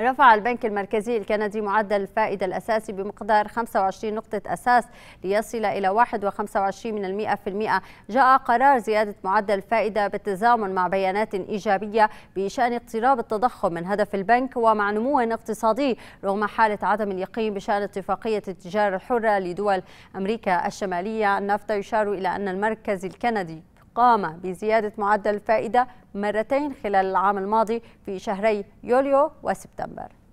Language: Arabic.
رفع البنك المركزي الكندي معدل الفائدة الأساسي بمقدار 25 نقطة أساس ليصل إلى 1.25 من المئة جاء قرار زيادة معدل الفائدة بالتزامن مع بيانات إيجابية بشأن اقتراب التضخم من هدف البنك ومع نمو اقتصادي رغم حالة عدم اليقين بشأن اتفاقية التجارة الحرة لدول أمريكا الشمالية النفط يشار إلى أن المركز الكندي قام بزيادة معدل الفائدة مرتين خلال العام الماضي في شهري يوليو وسبتمبر